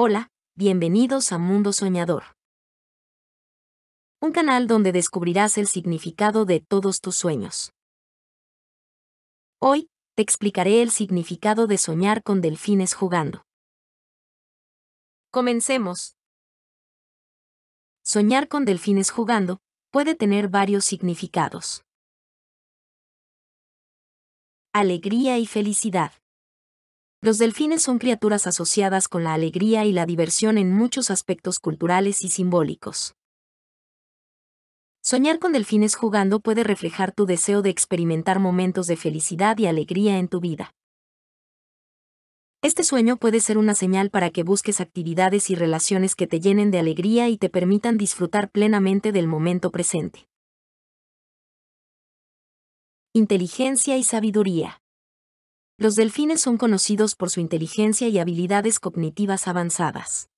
Hola, bienvenidos a Mundo Soñador. Un canal donde descubrirás el significado de todos tus sueños. Hoy, te explicaré el significado de soñar con delfines jugando. Comencemos. Soñar con delfines jugando puede tener varios significados. Alegría y felicidad. Los delfines son criaturas asociadas con la alegría y la diversión en muchos aspectos culturales y simbólicos. Soñar con delfines jugando puede reflejar tu deseo de experimentar momentos de felicidad y alegría en tu vida. Este sueño puede ser una señal para que busques actividades y relaciones que te llenen de alegría y te permitan disfrutar plenamente del momento presente. Inteligencia y sabiduría. Los delfines son conocidos por su inteligencia y habilidades cognitivas avanzadas.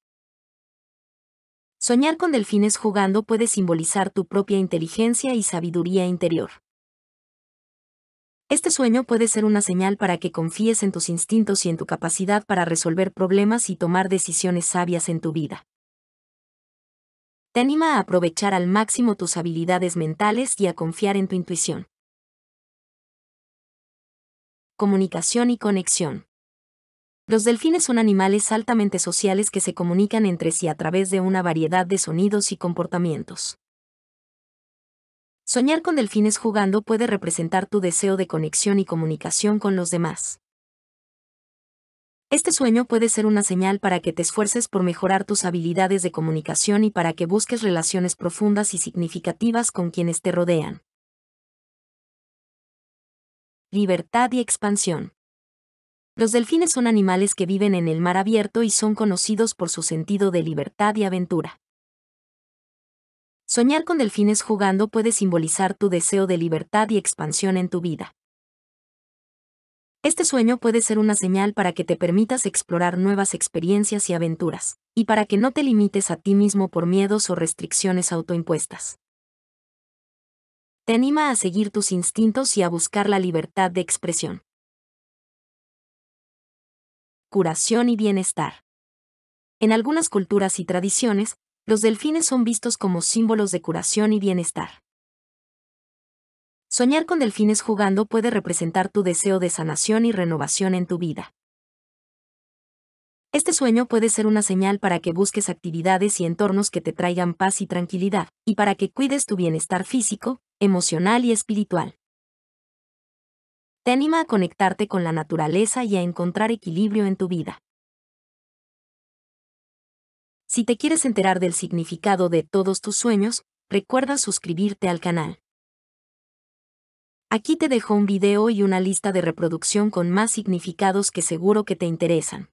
Soñar con delfines jugando puede simbolizar tu propia inteligencia y sabiduría interior. Este sueño puede ser una señal para que confíes en tus instintos y en tu capacidad para resolver problemas y tomar decisiones sabias en tu vida. Te anima a aprovechar al máximo tus habilidades mentales y a confiar en tu intuición comunicación y conexión. Los delfines son animales altamente sociales que se comunican entre sí a través de una variedad de sonidos y comportamientos. Soñar con delfines jugando puede representar tu deseo de conexión y comunicación con los demás. Este sueño puede ser una señal para que te esfuerces por mejorar tus habilidades de comunicación y para que busques relaciones profundas y significativas con quienes te rodean libertad y expansión. Los delfines son animales que viven en el mar abierto y son conocidos por su sentido de libertad y aventura. Soñar con delfines jugando puede simbolizar tu deseo de libertad y expansión en tu vida. Este sueño puede ser una señal para que te permitas explorar nuevas experiencias y aventuras, y para que no te limites a ti mismo por miedos o restricciones autoimpuestas te anima a seguir tus instintos y a buscar la libertad de expresión. Curación y bienestar. En algunas culturas y tradiciones, los delfines son vistos como símbolos de curación y bienestar. Soñar con delfines jugando puede representar tu deseo de sanación y renovación en tu vida. Este sueño puede ser una señal para que busques actividades y entornos que te traigan paz y tranquilidad, y para que cuides tu bienestar físico, emocional y espiritual. Te anima a conectarte con la naturaleza y a encontrar equilibrio en tu vida. Si te quieres enterar del significado de todos tus sueños, recuerda suscribirte al canal. Aquí te dejo un video y una lista de reproducción con más significados que seguro que te interesan.